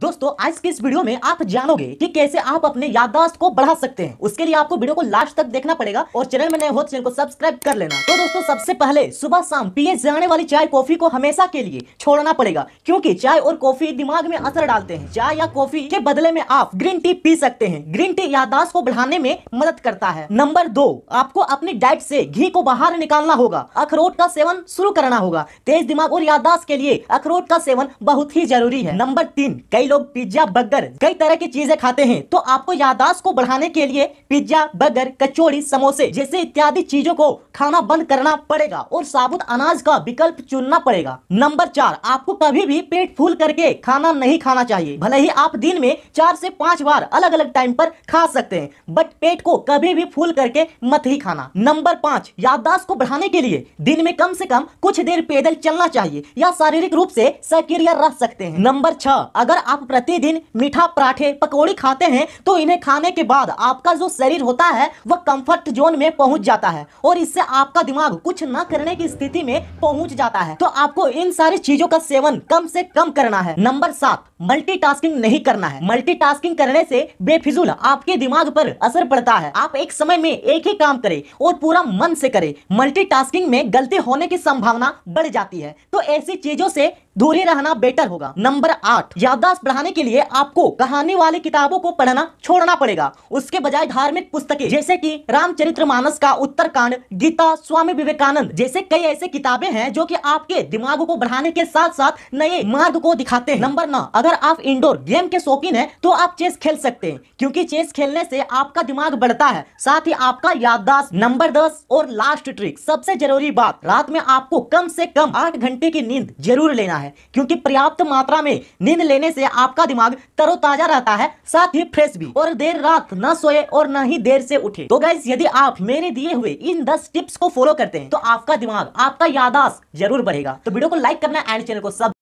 दोस्तों आज के इस वीडियो में आप जानोगे कि कैसे आप अपने याददाश्त को बढ़ा सकते हैं उसके लिए आपको वीडियो को लास्ट तक देखना पड़ेगा और चैनल में नए हो तो चैनल को सब्सक्राइब कर लेना तो दोस्तों सबसे पहले सुबह शाम पिए जाने वाली चाय कॉफी को हमेशा के लिए छोड़ना पड़ेगा क्योंकि चाय और कॉफी दिमाग में असर डालते हैं चाय या कॉफी के बदले में आप ग्रीन टी पी सकते हैं ग्रीन टी याददाश्त को बढ़ाने में मदद करता है नंबर दो आपको अपनी डाइट से घी को बाहर निकालना होगा अखरोट का सेवन शुरू करना होगा तेज दिमाग और याददाश्त के लिए अखरोट का सेवन बहुत ही जरूरी है नंबर तीन कई लोग पिज्जा बर्गर कई तरह की चीजें खाते हैं तो आपको यादाश्त को बढ़ाने के लिए पिज्जा बर्गर कचौड़ी समोसे जैसे इत्यादि चीजों को खाना बंद करना पड़ेगा और साबुत अनाज का विकल्प चुनना पड़ेगा नंबर चार आपको कभी भी पेट फूल करके खाना नहीं खाना चाहिए भले ही आप दिन में चार ऐसी पाँच बार अलग अलग टाइम आरोप खा सकते हैं बट पेट को कभी भी फूल करके मत ही खाना नंबर पाँच याददाश्त को बढ़ाने के लिए दिन में कम ऐसी कम कुछ देर पैदल चलना चाहिए या शारीरिक रूप ऐसी सक्रिय रह सकते हैं नंबर छह अगर आप आप प्रतिदिन मीठा पराठे पकौड़ी खाते हैं तो इन्हें खाने के बाद आपका जो शरीर होता है वह कंफर्ट जोन में पहुंच जाता है और इससे आपका दिमाग कुछ न करने की स्थिति में पहुंच जाता है तो आपको इन सारी चीजों का सेवन कम से कम करना है नंबर सात मल्टीटास्किंग नहीं करना है मल्टीटास्किंग करने से बेफिजूल आपके दिमाग पर असर पड़ता है आप एक समय में एक ही काम करें और पूरा मन से करें मल्टीटास्किंग में गलती होने की संभावना बढ़ जाती है तो ऐसी चीजों से दूरी रहना बेटर होगा नंबर आठ याददाश्त बढ़ाने के लिए आपको कहानी वाली किताबों को पढ़ना छोड़ना पड़ेगा उसके बजाय धार्मिक पुस्तकें जैसे कि रामचरितमानस का उत्तरकांड गीता स्वामी विवेकानंद जैसे कई ऐसे किताबें हैं जो कि आपके दिमाग को बढ़ाने के साथ साथ नए मार्ग को दिखाते हैं नंबर नौ अगर अगर आप इंडोर गेम के शौकीन है तो आप चेस खेल सकते हैं क्योंकि चेस खेलने से आपका दिमाग बढ़ता है साथ ही आपका याददाश्त नंबर दस और लास्ट ट्रिक सबसे जरूरी बात रात में आपको कम से कम आठ घंटे की नींद जरूर लेना है क्योंकि पर्याप्त मात्रा में नींद लेने से आपका दिमाग तरोताजा रहता है साथ ही फ्रेश भी और देर रात न सोए और न ही देर से उठे तो गैस यदि आप मेरे दिए हुए इन दस टिप्स को फॉलो करते हैं तो आपका दिमाग आपका यादाश्त जरूर बढ़ेगा तो वीडियो को लाइक करना एंड चैनल को सब